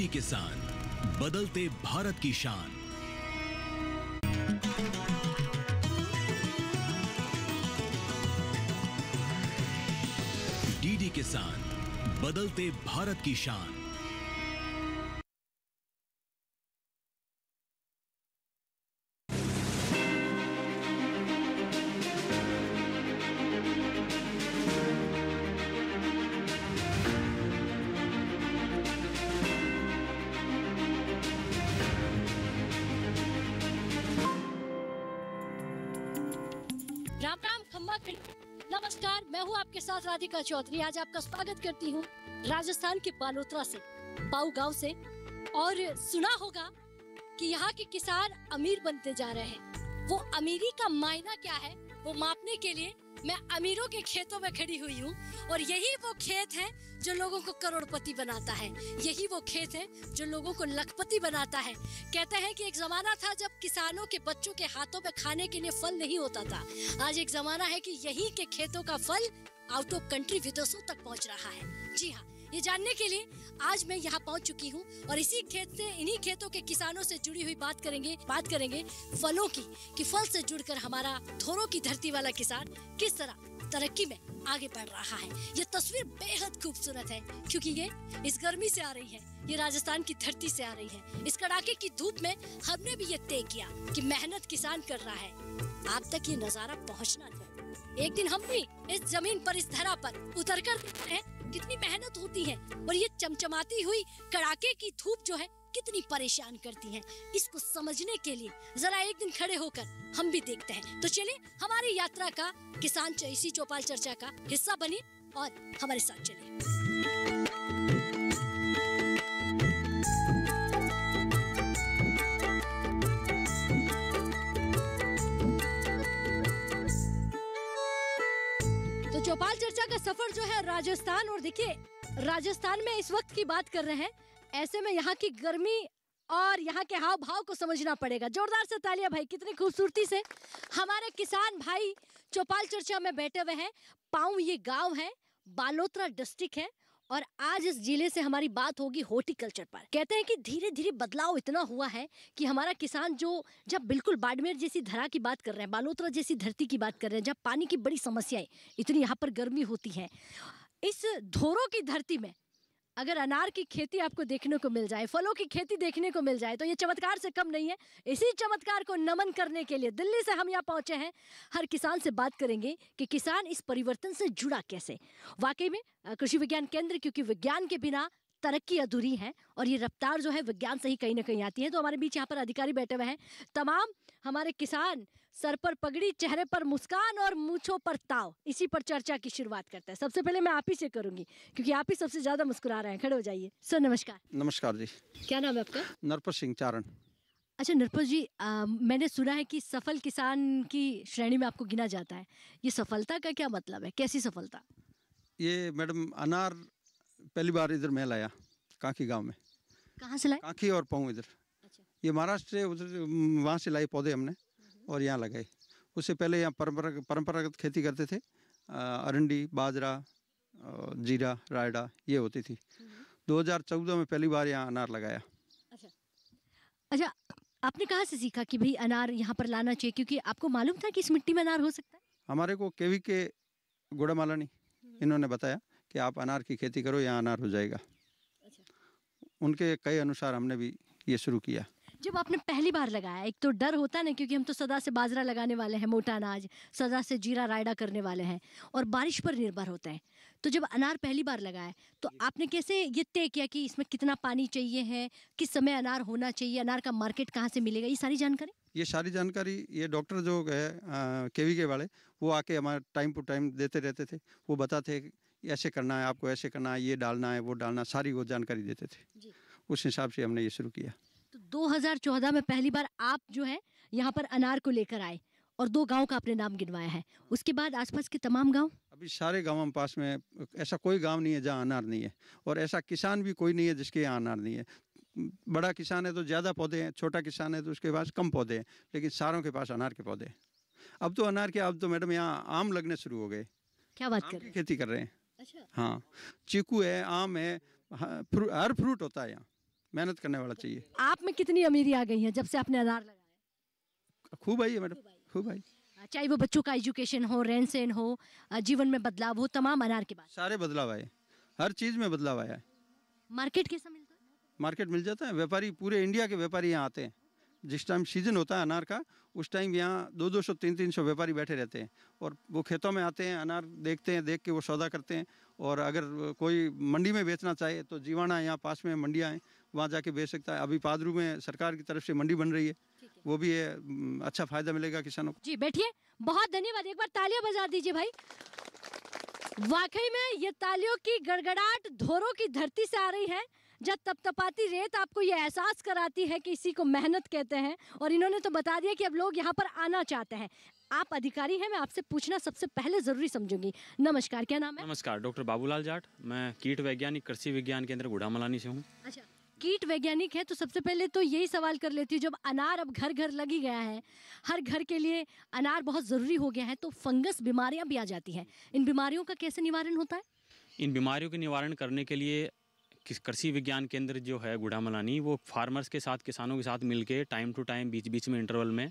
DD किसान बदलते भारत की शान डीडी किसान बदलते भारत की शान राधिका चौधरी आज आपका स्वागत करती हूँ राजस्थान के बालोतरा से पाऊ गांव से और सुना होगा कि यहाँ के किसान अमीर बनते जा रहे हैं वो अमीरी का मायना क्या है वो मापने के लिए मैं अमीरों के खेतों में खड़ी हुई हूँ और यही वो खेत है जो लोगों को करोड़पति बनाता है यही वो खेत है जो लोगों को लखपति बनाता है कहते हैं कि एक ज़माना था जब किसानों के बच्चों के हाथों में खाने के लिए फल नहीं होता था आज एक ज़माना है कि यही के खेतों का फल आउट ऑफ कंट्री विदेशों तक पहुंच रहा है जी हाँ ये जानने के लिए आज मैं यहाँ पहुंच चुकी हूँ और इसी खेत से इन्हीं खेतों के किसानों से जुड़ी हुई बात करेंगे बात करेंगे फलों की कि फल से जुड़कर हमारा थोरों की धरती वाला किसान किस तरह तरक्की में आगे बढ़ रहा है ये तस्वीर बेहद खूबसूरत है क्योंकि ये इस गर्मी से आ रही है ये राजस्थान की धरती से आ रही है इस कड़ाके की धूप में हमने भी ये तय किया कि मेहनत किसान कर रहा है आप तक ये नज़ारा पहुँचना चाहिए एक दिन हम भी इस जमीन पर इस धरा पर उतर कर हैं कितनी मेहनत होती है और ये चमचमाती हुई कड़ाके की धूप जो है कितनी परेशान करती है इसको समझने के लिए जरा एक दिन खड़े होकर हम भी देखते हैं तो चलिए हमारी यात्रा का किसान इसी चौपाल चर्चा का हिस्सा बने और हमारे साथ चलिए बाल चर्चा का सफर जो है राजस्थान और देखिए राजस्थान में इस वक्त की बात कर रहे हैं ऐसे में यहाँ की गर्मी और यहाँ के हाव भाव को समझना पड़ेगा जोरदार से तालियां भाई कितनी खूबसूरती से हमारे किसान भाई चौपाल चर्चा में बैठे हुए हैं पाऊ ये गांव है बालोतरा डिस्ट्रिक्ट है और आज इस जिले से हमारी बात होगी हॉर्टिकल्चर पर कहते हैं कि धीरे धीरे बदलाव इतना हुआ है कि हमारा किसान जो जब बिल्कुल बाड़मेर जैसी धरा की बात कर रहे हैं बालोतरा जैसी धरती की बात कर रहे हैं जब पानी की बड़ी समस्याएं इतनी यहाँ पर गर्मी होती है इस धोरों की धरती में अगर अनार की खेती आपको देखने को मिल जाए फलों की खेती देखने को मिल जाए तो ये चमत्कार से कम नहीं है इसी चमत्कार को नमन करने के लिए दिल्ली से हम यहाँ पहुँचे हैं हर किसान से बात करेंगे कि किसान इस परिवर्तन से जुड़ा कैसे वाकई में कृषि विज्ञान केंद्र क्योंकि विज्ञान के बिना तरक्की अधूरी है और ये रफ्तार जो है विज्ञान से ही कहीं ना कहीं आती है तो हमारे बीच यहाँ पर अधिकारी बैठे हुए हैं तमाम हमारे किसान सर पर पगड़ी चेहरे पर मुस्कान और मूछों पर ताव इसी पर चर्चा की शुरुआत करते हैं सबसे पहले मैं आप ही से करूंगी क्योंकि आप ही सबसे ज्यादा मुस्कुरा रहे हैं खड़े हो जाइए सर नमस्कार नमस्कार जी क्या नाम है आपका नरपत सिंह चारण अच्छा नरपत जी आ, मैंने सुना है कि सफल किसान की श्रेणी में आपको गिना जाता है ये सफलता का क्या मतलब है कैसी सफलता ये मैडम अनार पहली बार इधर महल आया कांकी गांव में कहाँ से लाए कांकी और पाऊँ इधर अच्छा। ये महाराष्ट्र से उधर वहाँ से लाए पौधे हमने हम्म। और यहाँ लगाए उससे पहले यहाँ परम्परागत परंपरागत खेती करते थे अरंडी बाजरा जीरा रायडा ये होती थी 2014 हम्म। में पहली बार यहाँ अनार लगाया अच्छा अच्छा आपने कहाँ से सीखा कि भाई अनार यहाँ पर लाना चाहिए क्योंकि आपको मालूम था कि इस मिट्टी में अनार हो सकता है हमारे को केवी के मालानी हम्म। इन्होंने बताया कि आप अनार की खेती करो या अनार हो जाएगा अच्छा। उनके कई अनुसार हमने भी ये शुरू किया जब आपने पहली बार लगाया एक तो डर होता ना क्योंकि हम तो सदा से बाजरा लगाने वाले हैं मोटा अनाज सदा से जीरा रायडा करने वाले हैं और बारिश पर निर्भर होते हैं तो जब अनार पहली बार लगाया तो आपने कैसे ये तय किया कि इसमें कितना पानी चाहिए है किस समय अनार होना चाहिए अनार का मार्केट कहाँ से मिलेगा ये सारी जानकारी ये सारी जानकारी ये डॉक्टर जो है के के वाले वो आके हमारे टाइम टू टाइम देते रहते थे वो बताते ऐसे करना है आपको ऐसे करना है ये डालना है वो डालना सारी वो जानकारी देते थे उस हिसाब से हमने ये शुरू किया तो 2014 में पहली बार आप जो है यहाँ पर अनार को लेकर आए और दो गांव का आपने नाम गिनवाया है उसके बाद आसपास के तमाम गांव अभी सारे गाँव हम पास में ऐसा कोई गांव नहीं है जहाँ अनार नहीं है और ऐसा किसान भी कोई नहीं है जिसके यहाँ अनार नहीं है बड़ा किसान है तो ज़्यादा पौधे हैं छोटा किसान है तो उसके पास कम पौधे हैं लेकिन सारों के पास अनार के पौधे हैं अब तो अनार के अब तो मैडम यहाँ आम लगने शुरू हो गए क्या बात कर खेती कर रहे हैं अच्छा हाँ चीकू है आम है हाँ, हर फ्रूट होता है यहाँ मेहनत करने वाला तो चाहिए आप में कितनी अमीरी आ गई है जब से आपने आधार लगाया खूब आई है मैडम खूब आई चाहे वो बच्चों का एजुकेशन हो रहन सहन हो जीवन में बदलाव हो तमाम अनार के बाद सारे बदलाव आए हर चीज़ में बदलाव आया है मार्केट कैसा मिलता है मार्केट मिल जाता है व्यापारी पूरे इंडिया के व्यापारी यहाँ आते हैं जिस टाइम सीज़न होता है अनार का उस टाइम यहाँ दो दो सौ तीन तीन सौ व्यापारी बैठे रहते हैं और वो खेतों में आते हैं अनार देखते हैं देख के वो सौदा करते हैं और अगर कोई मंडी में बेचना चाहे तो जीवाणा यहाँ पास में मंडियाँ हैं वहाँ जाके बेच सकता है अभी पादरू में सरकार की तरफ से मंडी बन रही है वो भी है, अच्छा फायदा मिलेगा किसानों को जी बैठिए बहुत धन्यवाद एक बार तालियां बजा दीजिए भाई वाकई में ये तालियों की गड़गड़ाहट धोरों की धरती से आ रही है जब तपतपाती रेत आपको ये एहसास कराती है कि इसी को मेहनत कहते हैं और इन्होंने तो बता दिया कि अब लोग यहाँ पर आना चाहते हैं आप अधिकारी हैं मैं आपसे पूछना सबसे पहले ज़रूरी समझूंगी नमस्कार क्या नाम है नमस्कार डॉक्टर बाबूलाल जाट मैं कीट वैज्ञानिक कृषि विज्ञान केंद्र मलानी से हूँ अच्छा कीट वैज्ञानिक है तो सबसे पहले तो यही सवाल कर लेती हूँ जब अनार अब घर घर लग ही गया है हर घर के लिए अनार बहुत ज़रूरी हो गया है तो फंगस बीमारियाँ भी आ जाती हैं इन बीमारियों का कैसे निवारण होता है इन बीमारियों के निवारण करने के लिए कृषि विज्ञान केंद्र जो है गुड़ा मलानी वो फार्मर्स के साथ किसानों के साथ मिलके टाइम टू टाइम बीच बीच में इंटरवल में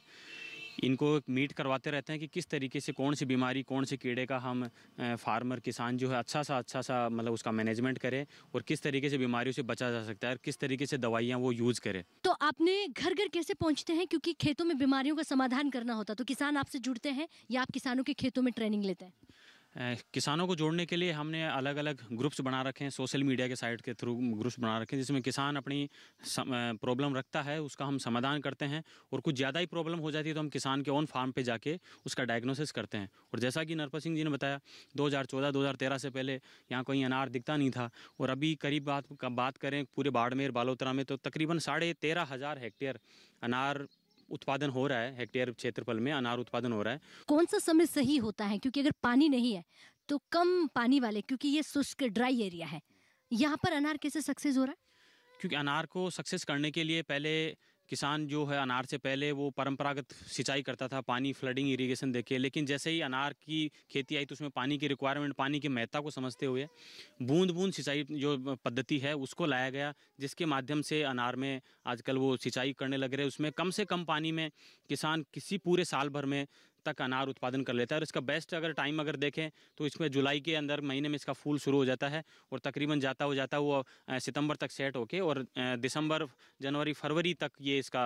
इनको मीट करवाते रहते हैं कि किस तरीके से कौन सी बीमारी कौन से कीड़े का हम फार्मर किसान जो है अच्छा सा अच्छा सा मतलब उसका मैनेजमेंट करें और किस तरीके से बीमारियों से बचा जा सकता है और किस तरीके से दवाइयाँ वो यूज़ करें तो आपने घर घर कैसे पहुँचते हैं क्योंकि खेतों में बीमारियों का समाधान करना होता तो किसान आपसे जुड़ते हैं या आप किसानों के खेतों में ट्रेनिंग लेते हैं किसानों को जोड़ने के लिए हमने अलग अलग ग्रुप्स बना रखे हैं सोशल मीडिया के साइट के थ्रू ग्रुप्स बना रखे हैं जिसमें किसान अपनी प्रॉब्लम रखता है उसका हम समाधान करते हैं और कुछ ज़्यादा ही प्रॉब्लम हो जाती है तो हम किसान के ऑन फार्म पे जाके उसका डायग्नोसिस करते हैं और जैसा कि नरपत सिंह जी ने बताया दो हज़ार से पहले यहाँ कोई अनार दिखता नहीं था और अभी करीब बात बात करें पूरे बाड़मेर बालोतरा में तो तकरीबन साढ़े तेरह हज़ार हेक्टेयर अनार उत्पादन हो रहा है हेक्टेयर क्षेत्रफल में अनार उत्पादन हो रहा है कौन सा समय सही होता है क्योंकि अगर पानी नहीं है तो कम पानी वाले क्योंकि ये शुष्क ड्राई एरिया है यहाँ पर अनार कैसे सक्सेस हो रहा है क्योंकि अनार को सक्सेस करने के लिए पहले किसान जो है अनार से पहले वो परंपरागत सिंचाई करता था पानी फ्लडिंग इरिगेशन देके लेकिन जैसे ही अनार की खेती आई तो उसमें पानी की रिक्वायरमेंट पानी की महत्ता को समझते हुए बूंद बूंद सिंचाई जो पद्धति है उसको लाया गया जिसके माध्यम से अनार में आजकल वो सिंचाई करने लग रहे उसमें कम से कम पानी में किसान किसी पूरे साल भर में तक अनार उत्पादन कर लेता है और इसका बेस्ट अगर टाइम अगर देखें तो इसमें जुलाई के अंदर महीने में इसका फूल शुरू हो जाता है और तकरीबन जाता हो जाता है वो सितंबर तक सेट होके और दिसंबर जनवरी फरवरी तक ये इसका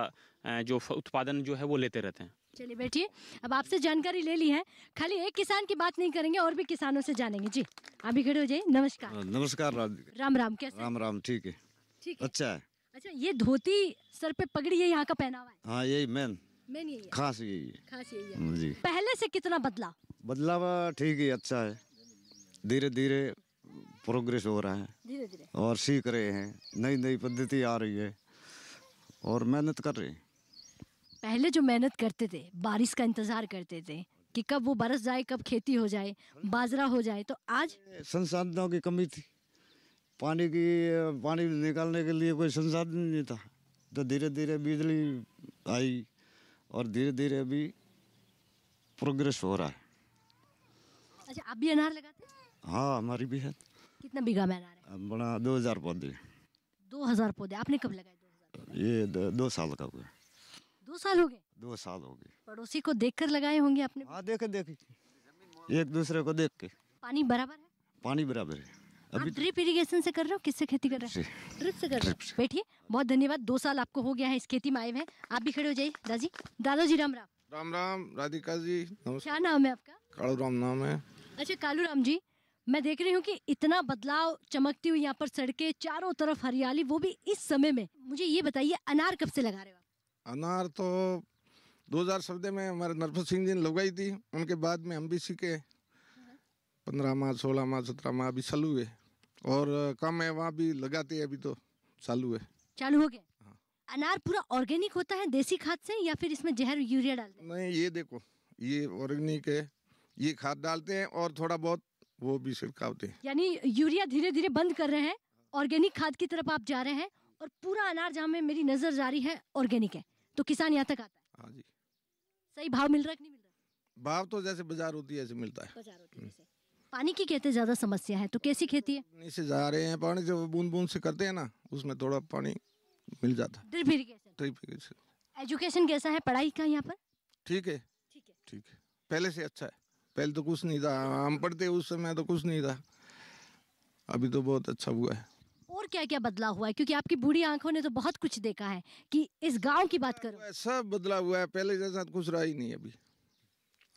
जो उत्पादन जो है वो लेते रहते हैं चलिए बैठिए अब आपसे जानकारी ले ली है खाली एक किसान की बात नहीं करेंगे और भी किसानों से जानेंगे जी आप भी खड़े हो जाइए नमस्कार नमस्कार राम राम कैसे राम राम ठीक है ठीक अच्छा है अच्छा ये धोती सर पे पगड़ी है यहाँ का पहनावा है हाँ यही मैन मेन यही खास यही है खास यही है जी पहले से कितना बदला बदलाव ठीक ही अच्छा है धीरे धीरे प्रोग्रेस हो रहा है धीरे धीरे और सीख रहे हैं नई नई पद्धति आ रही है और मेहनत कर रहे हैं पहले जो मेहनत करते थे बारिश का इंतज़ार करते थे कि कब वो बरस जाए कब खेती हो जाए बाजरा हो जाए तो आज संसाधनों की कमी थी पानी की पानी निकालने के लिए कोई संसाधन नहीं था तो धीरे धीरे बिजली आई और धीरे धीरे अभी प्रोग्रेस हो रहा है अच्छा आप भी अनार लगाते हैं हाँ हमारी भी है कितना बीघा में अनार है बड़ा दो हज़ार पौधे दो हज़ार पौधे आपने कब लगाए ये दो, दो साल का हुआ दो साल हो गए दो साल हो गए पड़ोसी को देख कर लगाए होंगे आपने हाँ देखे देखे एक दूसरे को देख के पानी बराबर है पानी बराबर है अभी ड्रिप तो- इरिगेशन से कर रहे हो किससे खेती कर रहे हैं ड्रिप से कर रहे हो बैठिए बहुत धन्यवाद दो साल आपको हो गया है इस खेती में आए हैं आप भी खड़े हो जाइए दादाजी दादाजी राम राम राम राम राधिका जी क्या नाम है आपका कालू राम नाम है अच्छा कालू राम जी मैं देख रही हूँ कि इतना बदलाव चमकती हुई यहाँ पर सड़कें चारों तरफ हरियाली वो भी इस समय में मुझे ये बताइए अनार कब से लगा रहे हो आप अनार तो 2014 में हमारे नरपत सिंह जी ने लगाई थी उनके बाद में हम भी सीखे हाँ। पंद्रह माह सोलह माह सत्रह माह अभी सलू हुए और कम है वहाँ भी लगाते हैं अभी तो चालू है चालू हो गया हाँ। अनार पूरा ऑर्गेनिक होता है देसी खाद से या फिर इसमें जहर यूरिया डालते हैं नहीं ये देखो ये ऑर्गेनिक है ये खाद डालते हैं और थोड़ा बहुत वो भी छिड़काव हैं यानी यूरिया धीरे धीरे बंद कर रहे हैं ऑर्गेनिक खाद की तरफ आप जा रहे हैं और पूरा अनार जहाँ में मेरी नज़र जा रही है ऑर्गेनिक है तो किसान यहाँ तक आता है हाँ जी सही भाव मिल रहा है कि नहीं मिल रहा भाव तो जैसे बाजार होती है ऐसे मिलता है बाजार होती है हम्म। पानी की कहते ज़्यादा समस्या है तो कैसी खेती है पानी से जा रहे हैं पानी जब बूंद बूंद से करते हैं ना उसमें थोड़ा पानी मिल जाता है एजुकेशन कैसा है पढ़ाई का यहाँ पर ठीक है ठीक है ठीक है पहले से अच्छा है पहले तो कुछ नहीं था हम पढ़ते उस समय तो कुछ नहीं था अभी तो बहुत अच्छा हुआ है और क्या क्या बदलाव हुआ है क्योंकि आपकी बूढ़ी आंखों ने तो बहुत कुछ देखा है कि इस गांव की बात करो सब बदला हुआ है पहले जैसा कुछ रहा ही नहीं अभी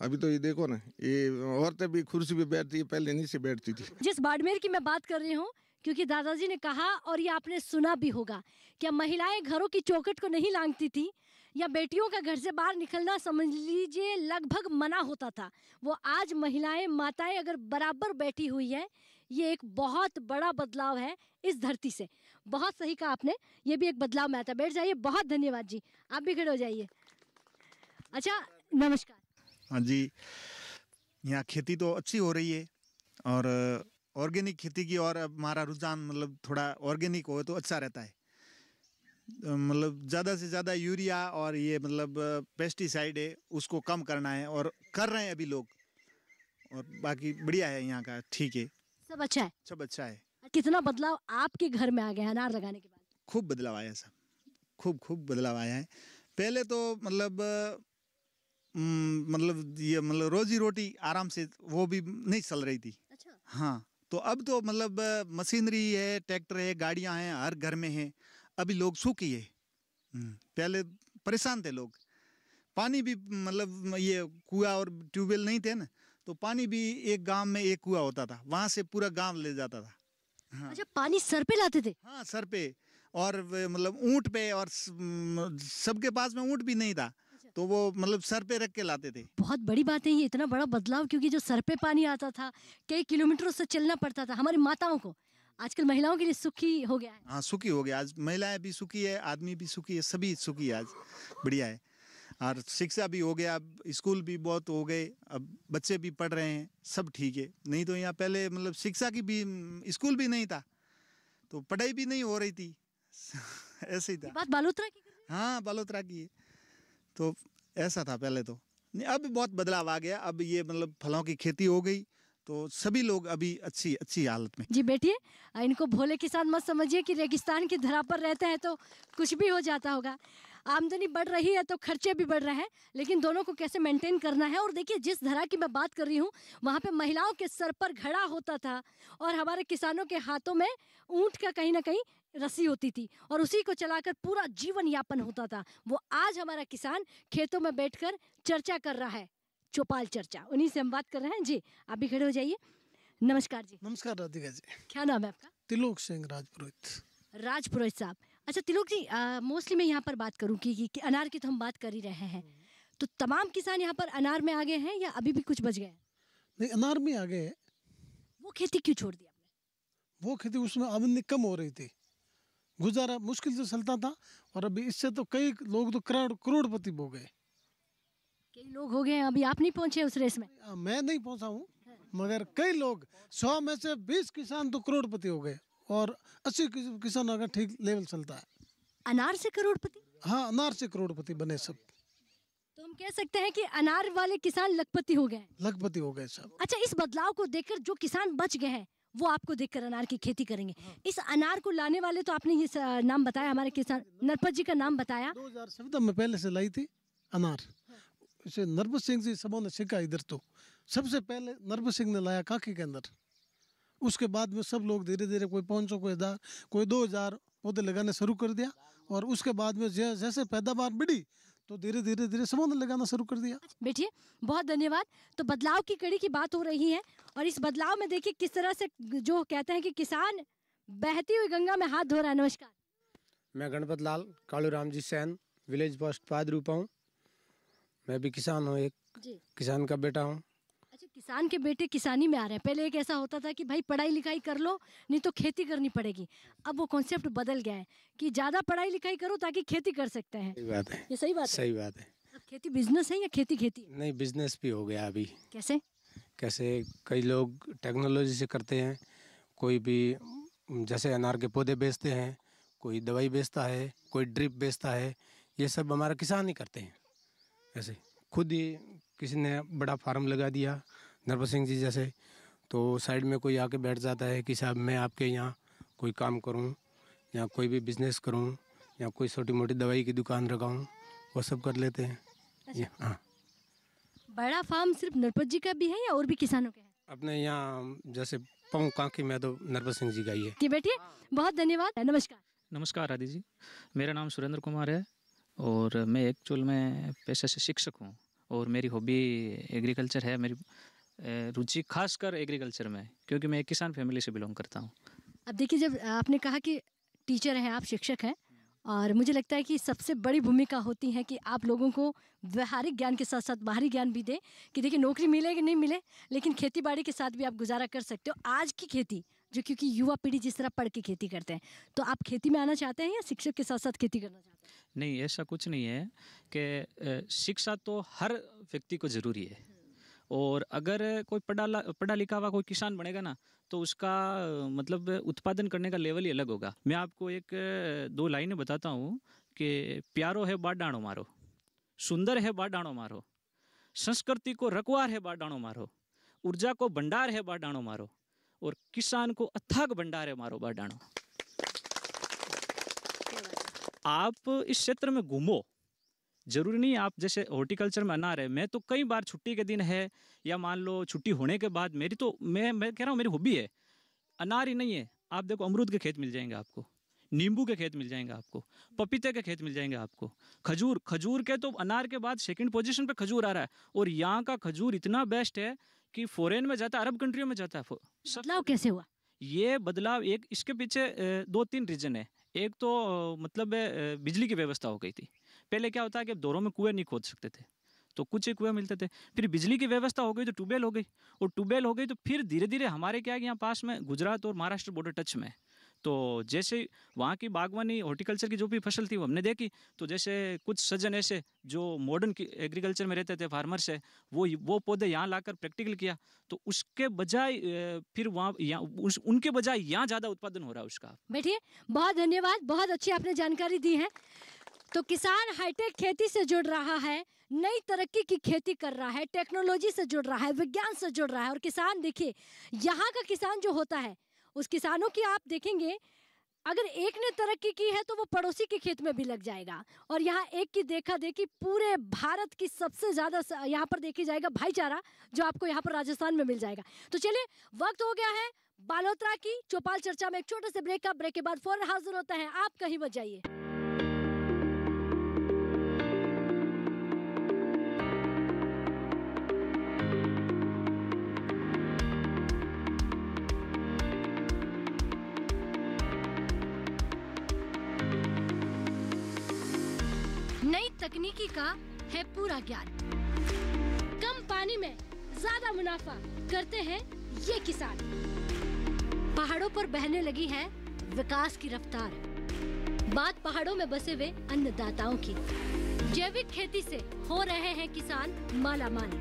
अभी तो ये देखो ना ये औरतें भी कुर्सी पे बैठती है पहले से बैठती थी जिस बाड़मेर की मैं बात कर रही हूँ क्योंकि दादाजी ने कहा और ये आपने सुना भी होगा क्या महिलाएं घरों की चौकट को नहीं लांगती थी या बेटियों का घर से बाहर निकलना समझ लीजिए लगभग मना होता था वो आज महिलाएं माताएं अगर बराबर बैठी हुई है ये एक बहुत बड़ा बदलाव है इस धरती से बहुत सही कहा आपने ये भी एक बदलाव में आता बैठ जाइए बहुत धन्यवाद जी आप भी खड़े हो जाइए अच्छा नमस्कार हाँ जी यहाँ खेती तो अच्छी हो रही है और ऑर्गेनिक खेती की और अब हमारा रुझान मतलब थोड़ा ऑर्गेनिक हो तो अच्छा रहता है मतलब ज़्यादा से ज़्यादा यूरिया और ये मतलब पेस्टिसाइड है उसको कम करना है और कर रहे हैं अभी लोग और बाकी बढ़िया है यहाँ का ठीक है सब अच्छा है सब अच्छा है कितना बदलाव आपके घर में आ गया अनार लगाने के बाद खूब बदलाव आया सब खूब खूब बदलाव आया है पहले तो मतलब मतलब ये मतलब रोजी रोटी आराम से वो भी नहीं चल रही थी अच्छा हाँ तो अब तो मतलब मशीनरी है ट्रैक्टर है गाड़ियाँ हैं हर घर में है अभी लोग सूखी है पहले परेशान थे लोग पानी भी मतलब ये कुआ और ट्यूबवेल नहीं थे ना तो पानी भी एक गांव में एक कुआ होता था वहाँ से पूरा गांव ले जाता था हाँ। अच्छा पानी सर पे लाते थे हाँ सर पे और मतलब ऊँट पे और सबके पास में ऊँट भी नहीं था तो वो मतलब सर पे रख के लाते थे बहुत बड़ी बात है ये इतना बड़ा बदलाव क्योंकि जो सर पे पानी आता था कई किलोमीटरों से चलना पड़ता था हमारी माताओं को आजकल महिलाओं के लिए सुखी हो गया है हाँ सुखी हो गया आज महिलाएं भी सुखी है आदमी भी सुखी है सभी सुखी है आज बढ़िया है और शिक्षा भी हो गया अब स्कूल भी बहुत हो गए अब बच्चे भी पढ़ रहे हैं सब ठीक है नहीं तो यहाँ पहले मतलब शिक्षा की भी स्कूल भी नहीं था तो पढ़ाई भी नहीं हो रही थी ऐसे ही था बात बालोत्रा की हाँ बालोत्रा की है तो ऐसा था पहले तो नहीं अब बहुत बदलाव आ गया अब ये मतलब फलों की खेती हो गई तो सभी लोग अभी अच्छी अच्छी हालत में जी बैठिए इनको भोले किसान मत समझिए कि रेगिस्तान की धरा पर रहते हैं तो कुछ भी हो जाता होगा आमदनी बढ़ रही है तो खर्चे भी बढ़ रहे हैं लेकिन दोनों को कैसे मेंटेन करना है और देखिए जिस धरा की मैं बात कर रही हूँ वहाँ पे महिलाओं के सर पर घड़ा होता था और हमारे किसानों के हाथों में ऊँट का कहीं ना कहीं रस्सी होती थी और उसी को चलाकर पूरा जीवन यापन होता था वो आज हमारा किसान खेतों में कर चर्चा कर रहा है चौपाल चर्चा उन्हीं से हम बात कर रहे हैं जी आप भी खड़े हो जाइए नमस्कार जी नमस्कार राधिका जी क्या नाम है आपका तिलोक सिंह राजपुरोहित राजपुरोहित साहब अच्छा तिलोक जी मोस्टली मैं यहाँ पर बात करूँ कि, कि अनार की तो हम बात कर ही रहे हैं हम्म। तो तमाम किसान यहाँ पर अनार में आगे हैं या अभी भी कुछ बच गए नहीं अनार में आगे है वो खेती क्यों छोड़ दिया आपने वो खेती उसमें आमदनी कम हो रही थी गुजारा मुश्किल से चलता था और अभी इससे तो कई लोग तो करोड़ करोड़पति हो गए कई लोग हो गए अभी आप नहीं पहुंचे उस रेस में मैं नहीं पहुंचा हूं हाँ। मगर कई लोग सौ में से बीस किसान तो करोड़पति हो गए और अच्छी किसान अगर ठीक लेवल चलता है अनार से करोड़पति हाँ अनार से करोड़पति बने सब तो हम कह सकते हैं कि अनार वाले किसान लखपति हो गए लखपति हो गए सब अच्छा इस बदलाव को देखकर जो किसान बच गए हैं वो आपको देखकर अनार की खेती करेंगे हाँ। इस अनार को लाने वाले तो आपने ये नाम बताया हमारे किसान नरपत जी का नाम बताया दो हजार सत्रह में तो पहले से लाई थी अनार इसे नरपत सिंह जी सबों ने सीखा इधर तो सबसे पहले नरपत सिंह ने लाया काकी के अंदर उसके बाद में सब लोग धीरे धीरे कोई पाँच सौ कोई हज़ार कोई दो हज़ार पौधे लगाने शुरू कर दिया और उसके बाद में जैसे पैदावार बढ़ी तो धीरे धीरे धीरे समुद्र लगाना शुरू कर दिया अच्छा, बैठिए बहुत धन्यवाद तो बदलाव की कड़ी की बात हो रही है और इस बदलाव में देखिए किस तरह से जो कहते हैं कि किसान बहती हुई गंगा में हाथ धो रहा है नमस्कार मैं गणपत लाल कालू राम जी सैन विलेज पोस्ट रूपा हूँ मैं भी किसान हूँ एक किसान का बेटा हूँ किसान के बेटे किसानी में आ रहे हैं पहले एक ऐसा होता था कि भाई पढ़ाई लिखाई कर लो नहीं तो खेती करनी पड़ेगी अब वो कॉन्सेप्ट बदल गया है कि ज़्यादा पढ़ाई लिखाई करो ताकि खेती कर सकते हैं सही बात है ये सही बात सही बात है अब खेती बिजनेस है या खेती खेती नहीं बिजनेस भी हो गया अभी कैसे कैसे कई लोग टेक्नोलॉजी से करते हैं कोई भी जैसे अनार के पौधे बेचते हैं कोई दवाई बेचता है कोई ड्रिप बेचता है ये सब हमारा किसान ही करते हैं ऐसे खुद ही किसी ने बड़ा फार्म लगा दिया नरपत सिंह जी जैसे तो साइड में कोई आके बैठ जाता है कि साहब मैं आपके यहाँ कोई काम करूँ या कोई भी बिजनेस करूँ या कोई छोटी मोटी दवाई की दुकान रखाऊँ वो सब कर लेते हैं अच्छा। हाँ। बड़ा फार्म सिर्फ नरपत जी का भी है या और भी किसानों के अपने यहाँ जैसे पाऊँ कांकी मैं तो नरपत सिंह जी का ही है बैठिए बहुत धन्यवाद नमस्कार नमस्कार आदि जी मेरा नाम सुरेंद्र कुमार है और मैं एक्चुअल में पेशा से शिक्षक हूँ और मेरी हॉबी एग्रीकल्चर है मेरी रुचि खासकर एग्रीकल्चर में क्योंकि मैं एक किसान फैमिली से बिलोंग करता हूँ अब देखिए जब आपने कहा कि टीचर हैं आप शिक्षक हैं और मुझे लगता है कि सबसे बड़ी भूमिका होती है कि आप लोगों को व्यवहारिक ज्ञान के साथ साथ बाहरी ज्ञान भी दें कि देखिए नौकरी मिले कि नहीं मिले लेकिन खेती बाड़ी के साथ भी आप गुजारा कर सकते हो आज की खेती जो क्योंकि युवा पीढ़ी जिस तरह पढ़ के खेती करते हैं तो आप खेती में आना चाहते हैं या शिक्षक के साथ साथ खेती करना चाहते हैं नहीं ऐसा कुछ नहीं है कि शिक्षा तो हर व्यक्ति को ज़रूरी है और अगर कोई पढ़ा पढ़ा लिखा हुआ कोई किसान बनेगा ना तो उसका मतलब उत्पादन करने का लेवल ही अलग होगा मैं आपको एक दो लाइनें बताता हूँ कि प्यारो है बाडाणो मारो सुंदर है बाडाणो मारो संस्कृति को रकवार है बाडाणो मारो ऊर्जा को भंडार है बाडाणो मारो और किसान को अथाग भंडार है मारो बाडाणो आप इस क्षेत्र में घूमो ज़रूरी नहीं आप जैसे हॉर्टिकल्चर में अनार है मैं तो कई बार छुट्टी के दिन है या मान लो छुट्टी होने के बाद मेरी तो मैं मैं कह रहा हूँ मेरी हॉबी है अनार ही नहीं है आप देखो अमरूद के खेत मिल जाएंगे आपको नींबू के खेत मिल जाएंगे आपको पपीते के खेत मिल जाएंगे आपको खजूर खजूर के तो अनार के बाद सेकंड पोजीशन पे खजूर आ रहा है और यहाँ का खजूर इतना बेस्ट है कि फॉरेन में जाता है अरब कंट्रियों में जाता है बदलाव कैसे हुआ ये बदलाव एक इसके पीछे दो तीन रीजन है एक तो मतलब बिजली की व्यवस्था हो गई थी पहले क्या होता है कि दोरों में कुएं नहीं खोद सकते थे तो कुछ ही कुएं मिलते थे फिर बिजली की व्यवस्था हो गई तो ट्यूबवेल हो गई और ट्यूबवेल हो गई तो फिर धीरे धीरे हमारे क्या है यहाँ पास में गुजरात और महाराष्ट्र बॉर्डर टच में तो जैसे वहाँ की बागवानी हॉर्टिकल्चर की जो भी फसल थी वो हमने देखी तो जैसे कुछ सज्जन ऐसे जो मॉडर्न एग्रीकल्चर में रहते थे फार्मर्स है वो वो पौधे यहाँ लाकर प्रैक्टिकल किया तो उसके बजाय फिर वहाँ उस, उनके बजाय यहाँ ज़्यादा उत्पादन हो रहा है उसका बैठिए बहुत धन्यवाद बहुत अच्छी आपने जानकारी दी है तो किसान हाईटेक खेती से जुड़ रहा है नई तरक्की की खेती कर रहा है टेक्नोलॉजी से जुड़ रहा है विज्ञान से जुड़ रहा है और किसान देखिए यहाँ का किसान जो होता है उस किसानों की आप देखेंगे अगर एक ने तरक्की की है तो वो पड़ोसी के खेत में भी लग जाएगा और यहाँ एक की देखा देखी पूरे भारत की सबसे ज़्यादा यहाँ पर देखी जाएगा भाईचारा जो आपको यहाँ पर राजस्थान में मिल जाएगा तो चलिए वक्त हो गया है बालोत्रा की चौपाल चर्चा में एक छोटे से ब्रेक का ब्रेक के बाद फौरन हाजिर होता है आप कहीं बच जाइए तकनीकी का है पूरा ज्ञान कम पानी में ज्यादा मुनाफा करते हैं ये किसान पहाड़ों पर बहने लगी है विकास की रफ्तार बात पहाड़ों में बसे हुए अन्नदाताओं की जैविक खेती से हो रहे हैं किसान माला माल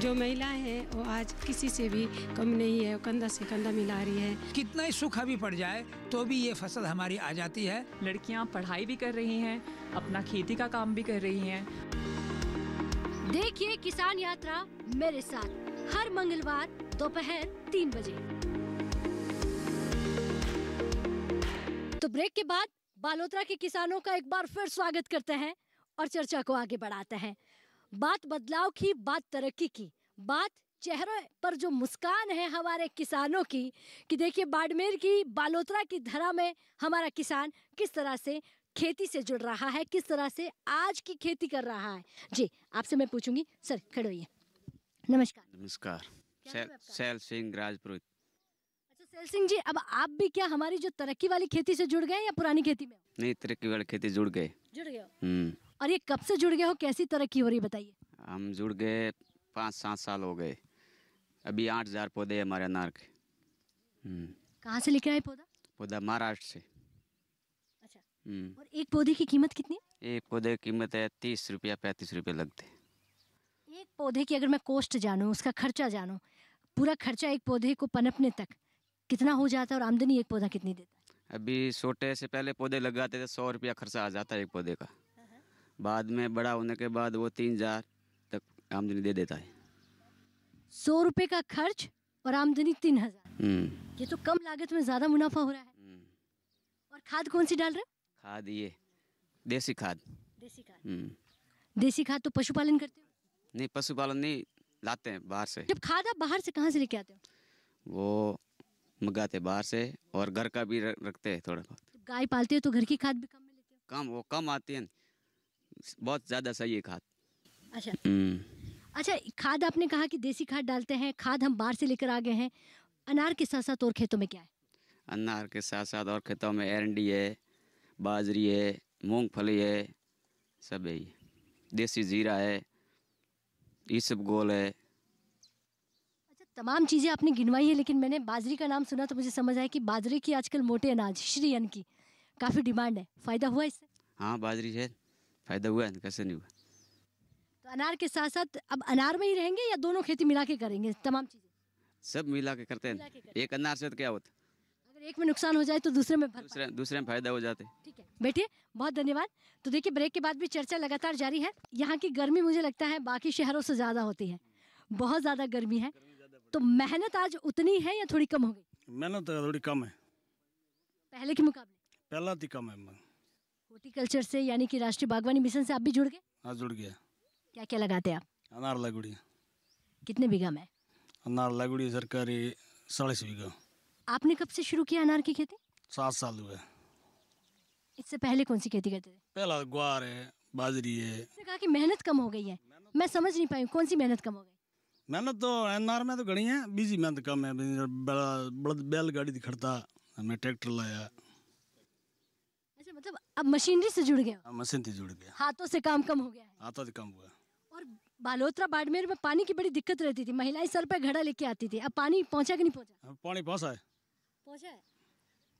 जो महिला है वो आज किसी से भी कम नहीं है कंधा से कंधा मिला रही है कितना ही सूखा भी पड़ जाए तो भी ये फसल हमारी आ जाती है लड़कियाँ पढ़ाई भी कर रही है अपना खेती का काम भी कर रही है देखिए किसान यात्रा मेरे साथ हर मंगलवार दोपहर तीन बजे तो ब्रेक के बाद बालोतरा के किसानों का एक बार फिर स्वागत करते हैं और चर्चा को आगे बढ़ाते हैं बात बदलाव की बात तरक्की की बात चेहरे पर जो मुस्कान है हमारे किसानों की कि देखिए बाड़मेर की बालोतरा की धरा में हमारा किसान किस तरह से खेती से जुड़ रहा है किस तरह से आज की खेती कर रहा है जी आपसे मैं पूछूंगी सर खड़े होइए नमस्कार नमस्कार सेल, सेल सिंह राजपुरोहित अच्छा सेल सिंह जी अब आप भी क्या हमारी जो तरक्की वाली खेती से जुड़ गए या पुरानी खेती में नहीं तरक्की वाली खेती जुड़ गए जुड़ गए और ये कब से जुड़ गए हो कैसी तरक्की हो रही बताइए हम जुड़ गए पाँच सात साल हो गए अभी आठ हज़ार पौधे हमारे अनार के हम्म। कहाँ से लेके आए पौधा पौधा महाराष्ट्र से अच्छा हम्म। और एक पौधे की कीमत कितनी एक पौधे की कीमत है तीस रुपया पैंतीस रुपये लगते एक पौधे की अगर मैं कॉस्ट जानूँ उसका खर्चा जानूँ पूरा खर्चा एक पौधे को पनपने तक कितना हो जाता है और आमदनी एक पौधा कितनी देता है अभी छोटे से पहले पौधे लगाते थे सौ रुपया खर्चा आ जाता है एक पौधे का बाद में बड़ा होने के बाद वो तीन हज़ार तक आमदनी दे देता है सौ रुपए का खर्च और आमदनी तीन हज़ार हम्म। ये तो कम लागत में ज़्यादा मुनाफा हो रहा है हम्म। और खाद कौन सी डाल रहे खाद ये देसी खाद देसी खाद हम्म। देसी खाद तो पशुपालन करते हो नहीं पशुपालन नहीं लाते हैं बाहर से जब खाद आप बाहर से कहाँ से लेके आते हो वो मंगाते बाहर से और घर का भी रखते हैं थोड़ा बहुत गाय पालते हो तो घर की खाद भी कम में लेते हो कम वो कम आती है बहुत ज़्यादा सही है खाद अच्छा हम्म। अच्छा खाद आपने कहा कि देसी खाद डालते हैं खाद हम बाहर से लेकर आ गए हैं अनार के साथ साथ और खेतों में क्या है अनार के साथ साथ और खेतों में एरंडी है बाजरी है मूंगफली है सब है देसी जीरा है ये सब गोल है अच्छा तमाम चीज़ें आपने गिनवाई है लेकिन मैंने बाजरी का नाम सुना तो मुझे समझ आया कि बाजरे की आजकल मोटे अनाज श्रीअन की काफ़ी डिमांड है फ़ायदा हुआ इससे हाँ बाजरी है फ़ायदा हुआ है कैसे नहीं हुआ तो अनार के साथ साथ अब अनार में ही रहेंगे या दोनों खेती मिला के करेंगे तमाम चीज़ें सब मिला के करते हैं करते एक अनार से तो क्या होता अगर एक में नुकसान हो जाए तो दूसरे में दूसरे दूसरे में फायदा हो जाते ठीक है बेटे बहुत धन्यवाद तो देखिए ब्रेक के बाद भी चर्चा लगातार जारी है यहाँ की गर्मी मुझे लगता है बाकी शहरों से ज़्यादा होती है बहुत ज़्यादा गर्मी है तो मेहनत आज उतनी है या थोड़ी कम हो गई मेहनत थोड़ी कम है पहले के मुकाबले पहला थी तो कम है हॉर्टिकल्चर से यानी कि राष्ट्रीय बागवानी मिशन से आप भी जुड़ गए हाँ जुड़ गया क्या क्या लगाते हैं आप अनार लगुड़ी कितने बीघा में अनार लगुड़ी सरकारी साढ़े बीघा आपने कब से शुरू किया अनार की खेती सात साल हुए इससे पहले कौन सी खेती करते थे पहला ग्वार है बाजरी है कहा कि मेहनत कम हो गई है मैं समझ नहीं पाई कौन सी मेहनत कम हो गई मेहनत तो अनार में तो घड़ी है बिजी मेहनत कम है बैलगाड़ी दिखड़ता हमने ट्रैक्टर लाया अब मशीनरी से जुड़ गया हाँ, मशीन से जुड़ गया हाथों से काम कम हो गया हाथों से कम हुआ और बालोतरा बाड़मेर में पानी की बड़ी दिक्कत रहती थी महिलाएं सर पर घड़ा लेके आती थी अब पानी पहुंचा कि नहीं पहुंचा पानी पहुंचा है पहुंचा है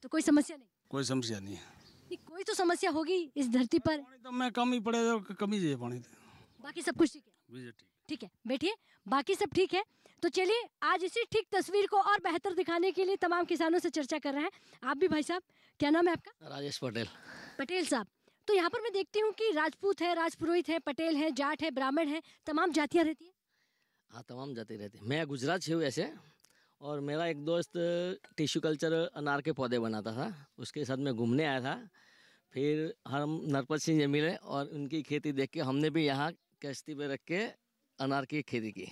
तो कोई समस्या नहीं कोई समस्या नहीं है नहीं कोई तो समस्या होगी इस धरती पर तो मैं कम ही पड़े तो कमी पानी तो। बाकी सब कुछ ठीक है ठीक है बैठिए बाकी सब ठीक है तो चलिए आज इसी ठीक तस्वीर को और बेहतर दिखाने के लिए तमाम किसानों से चर्चा कर रहे हैं आप भी भाई साहब क्या नाम है आपका राजेश पटेल पटेल साहब तो यहाँ पर मैं देखती हूँ कि राजपूत है राजपुरोहित है पटेल है जाट है ब्राह्मण है तमाम जातियाँ रहती हैं हाँ तमाम जाति रहती है मैं गुजरात से हूँ ऐसे और मेरा एक दोस्त टिश्यू कल्चर अनार के पौधे बनाता था उसके साथ मैं घूमने आया था फिर हम नरपत सिंह जी मिले और उनकी खेती देख के हमने भी यहाँ कश्ती पे रख के अनार की खेती की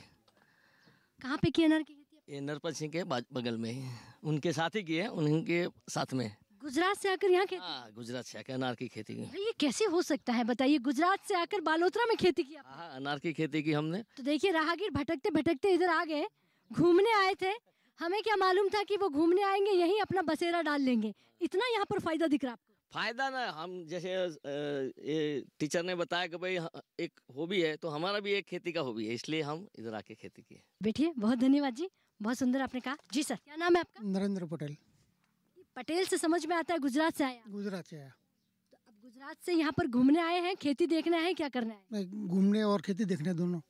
कहाँ पे की अनार की खेती ये नरपत सिंह के बगल में ही उनके साथ ही किए उनके साथ में गुजरात से आकर यहाँ हाँ, गुजरात से आकर अनार की खेती की ये कैसे हो सकता है बताइए गुजरात से आकर बालोतरा में खेती किया आ, हाँ, अनार की खेती की हमने तो देखिए राहगीर भटकते भटकते इधर आ गए घूमने आए थे हमें क्या मालूम था कि वो घूमने आएंगे यहीं अपना बसेरा डाल लेंगे इतना यहाँ पर फायदा दिख रहा आपको फायदा ना हम जैसे ये टीचर ने बताया कि भाई एक हॉबी है तो हमारा भी एक खेती का हॉबी है इसलिए हम इधर आके खेती की बैठिए बहुत धन्यवाद जी बहुत सुंदर आपने कहा जी सर क्या नाम है आपका नरेंद्र पटेल पटेल से समझ में आता है गुजरात से आया गुजरात से आया तो अब गुजरात से यहाँ पर घूमने आए हैं खेती देखना है क्या करना है घूमने और खेती देखने दोनों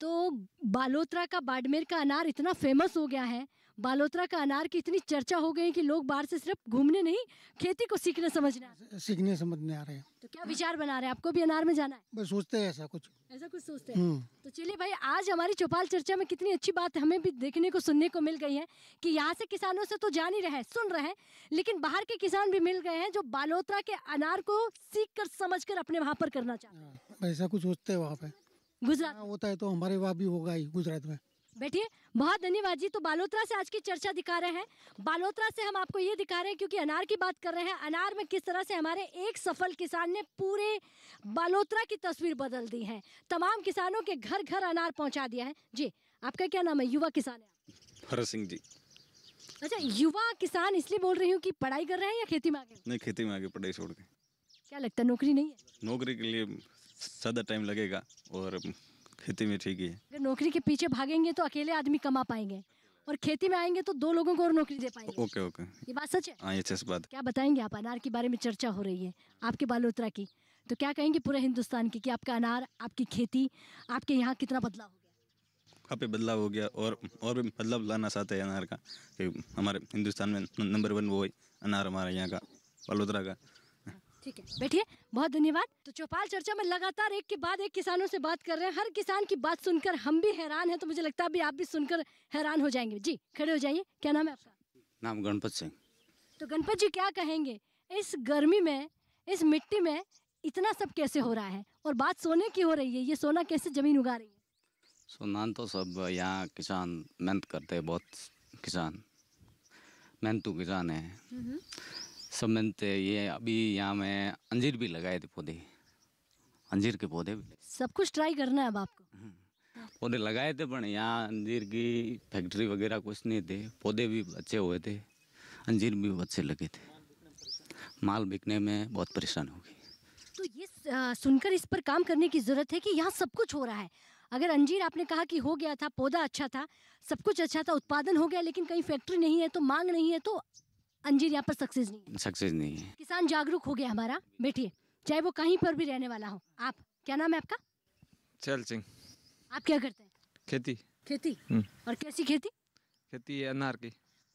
तो बालोतरा का बाड़मेर का अनार इतना फेमस हो गया है बालोतरा का अनार की इतनी चर्चा हो गई कि लोग बाहर से सिर्फ घूमने नहीं खेती को सीखने समझने सीखने समझने आ रहे हैं तो क्या विचार बना रहे हैं आपको भी अनार में जाना है बस सोचते हैं ऐसा कुछ ऐसा कुछ सोचते हैं हम्म। तो चलिए भाई आज हमारी चौपाल चर्चा में कितनी अच्छी बात हमें भी देखने को सुनने को मिल गई है की यहाँ से किसानों से तो जान ही रहे सुन रहे हैं लेकिन बाहर के किसान भी मिल गए हैं जो बालोतरा के अनार को सीख कर समझ कर अपने वहाँ पर करना चाहते हैं हाँ, ऐसा कुछ सोचते है वहाँ पे गुजरात हाँ, होता है तो हमारे वहाँ भी होगा ही गुजरात में बैठिए बहुत धन्यवाद जी तो बालोत्रा से आज की चर्चा दिखा रहे हैं बालोत्रा से हम आपको ये दिखा रहे हैं क्योंकि अनार की बात कर रहे हैं अनार में किस तरह से हमारे एक सफल किसान ने पूरे बालोत्रा की तस्वीर बदल दी है तमाम किसानों के घर घर अनार पहुंचा दिया है जी आपका क्या नाम है युवा किसान है सिंह जी अच्छा युवा किसान इसलिए बोल रही हूँ की पढ़ाई कर रहे हैं या खेती में आगे नहीं खेती में आगे पढ़ाई छोड़ के क्या लगता है नौकरी नहीं है नौकरी के लिए ज़्यादा टाइम लगेगा और खेती में ठीक ही है अगर नौकरी के पीछे भागेंगे तो अकेले आदमी कमा पाएंगे और खेती में आएंगे तो दो लोगों को और नौकरी दे पाएंगे ओके ओके ये बात सच है हाँ, ये सच बात क्या बताएंगे आप अनार के बारे में चर्चा हो रही है आपके बालोत्रा की तो क्या कहेंगे पूरे हिंदुस्तान की कि आपका अनार आपकी खेती आपके यहाँ कितना बदलाव हो गया यहाँ बदलाव हो गया और और भी बदलाव लाना चाहते हैं अनार का कि हमारे हिंदुस्तान में नंबर वन वो है अनार हमारे यहाँ का बलोतरा का ठीक है बैठिए बहुत धन्यवाद तो चौपाल चर्चा में लगातार एक के बाद एक किसानों से बात कर रहे हैं हर किसान की बात सुनकर हम भी हैरान हैं तो मुझे लगता है अभी आप भी सुनकर हैरान हो जाएंगे जी खड़े हो जाइए क्या नाम है आपका नाम गणपत सिंह तो गणपत जी क्या कहेंगे इस गर्मी में इस मिट्टी में इतना सब कैसे हो रहा है और बात सोने की हो रही है ये सोना कैसे जमीन उगा रही है सोना तो सब यहाँ किसान मेहनत करते हैं बहुत किसान मेहनतू किसान है हम्म, हम्म। सब मिलते ये अभी यहाँ मैं अंजीर भी लगाए थे पौधे अंजीर के पौधे भी सब कुछ ट्राई करना है अब आपको हम्म। पौधे लगाए थे पर यहाँ अंजीर की फैक्ट्री वगैरह कुछ नहीं थे पौधे भी अच्छे हुए थे अंजीर भी अच्छे लगे थे माल बिकने में बहुत परेशान होगी तो ये सुनकर इस पर काम करने की ज़रूरत है कि यहाँ सब कुछ हो रहा है अगर अंजीर आपने कहा कि हो गया था पौधा अच्छा था सब कुछ अच्छा था उत्पादन हो गया लेकिन कहीं फैक्ट्री नहीं है तो मांग नहीं है तो अंजीर यहाँ पर सक्सेस नहीं है सक्सेस नहीं है किसान जागरूक हो गया हमारा बेटी चाहे वो कहीं पर भी रहने वाला हो आप क्या नाम है आपका चल सिंह आप क्या करते हैं खेती खेती हम्म। और कैसी खेती खेती है अनार की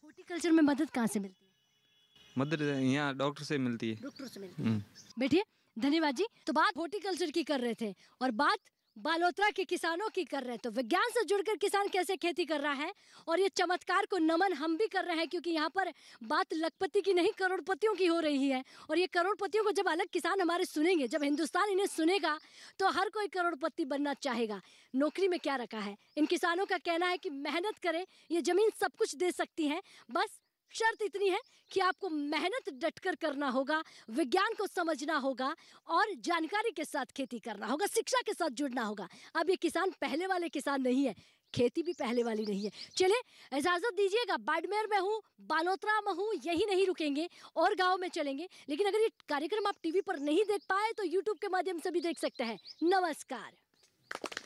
हॉर्टिकल्चर में मदद कहाँ से मिलती है मदद यहाँ डॉक्टर से मिलती है डॉक्टर से मिलती है हम्म। बैठिए धन्यवाद जी तो बात हॉर्टिकल्चर की कर रहे थे और बात बालोतरा के किसानों की कर रहे हैं तो विज्ञान से जुड़कर किसान कैसे खेती कर रहा है और ये चमत्कार को नमन हम भी कर रहे हैं क्योंकि यहाँ पर बात लखपति की नहीं करोड़पतियों की हो रही है और ये करोड़पतियों को जब अलग किसान हमारे सुनेंगे जब हिंदुस्तान इन्हें सुनेगा तो हर कोई करोड़पति बनना चाहेगा नौकरी में क्या रखा है इन किसानों का कहना है कि मेहनत करें ये ज़मीन सब कुछ दे सकती है बस शर्त इतनी है कि आपको मेहनत डटकर करना होगा विज्ञान को समझना होगा और जानकारी के साथ खेती करना होगा शिक्षा के साथ जुड़ना होगा अब ये किसान पहले वाले किसान नहीं है खेती भी पहले वाली नहीं है चले इजाज़त दीजिएगा बाड़मेर में हूँ बालोतरा में हूँ यही नहीं रुकेंगे और गांव में चलेंगे लेकिन अगर ये कार्यक्रम आप टीवी पर नहीं देख पाए तो यूट्यूब के माध्यम से भी देख सकते हैं नमस्कार